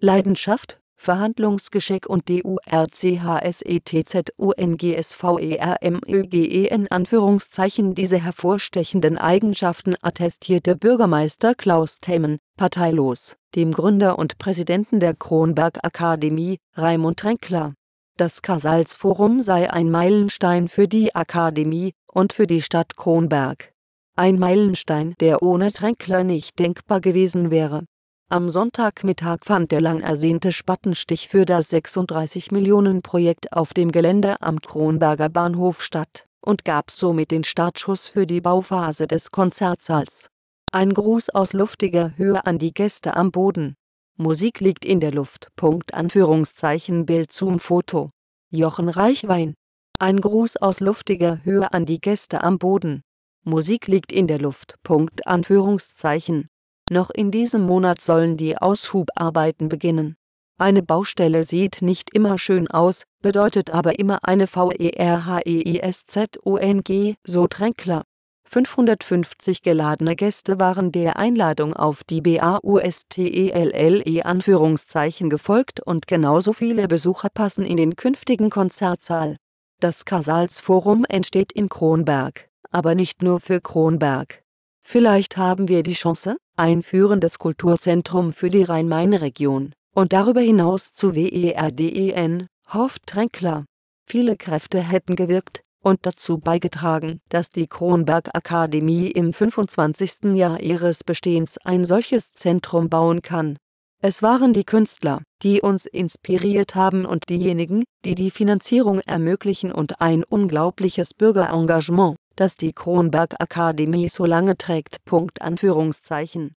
Leidenschaft, Verhandlungsgeschick und DURCHSETZUNGSVERMÖGEN e e Anführungszeichen Diese hervorstechenden Eigenschaften attestierte Bürgermeister Klaus Themen, parteilos, dem Gründer und Präsidenten der Kronberg-Akademie, Raimund Renkler. Das Kasalsforum sei ein Meilenstein für die Akademie und für die Stadt Kronberg. Ein Meilenstein, der ohne Tränkler nicht denkbar gewesen wäre am Sonntagmittag fand der lang ersehnte Spattenstich für das 36-Millionen-Projekt auf dem Gelände am Kronberger Bahnhof statt und gab somit den Startschuss für die Bauphase des Konzertsaals. Ein Gruß aus luftiger Höhe an die Gäste am Boden. Musik liegt in der Luft. Punkt Anführungszeichen Bild zum Foto. Jochen Reichwein. Ein Gruß aus luftiger Höhe an die Gäste am Boden. Musik liegt in der Luft. Punkt Anführungszeichen. Noch in diesem Monat sollen die Aushubarbeiten beginnen. Eine Baustelle sieht nicht immer schön aus, bedeutet aber immer eine VERHEISZONG, so Tränkler. 550 geladene Gäste waren der Einladung auf die BAUSTELLE e Anführungszeichen gefolgt und genauso viele Besucher passen in den künftigen Konzertsaal. Das Kasalsforum entsteht in Kronberg, aber nicht nur für Kronberg. Vielleicht haben wir die Chance, ein führendes Kulturzentrum für die Rhein-Main-Region und darüber hinaus zu werden, hofft Tränkler. Viele Kräfte hätten gewirkt und dazu beigetragen, dass die Kronberg Akademie im 25. Jahr ihres Bestehens ein solches Zentrum bauen kann. Es waren die Künstler, die uns inspiriert haben und diejenigen, die die Finanzierung ermöglichen und ein unglaubliches Bürgerengagement das die Kronberg Akademie so lange trägt. Anführungszeichen.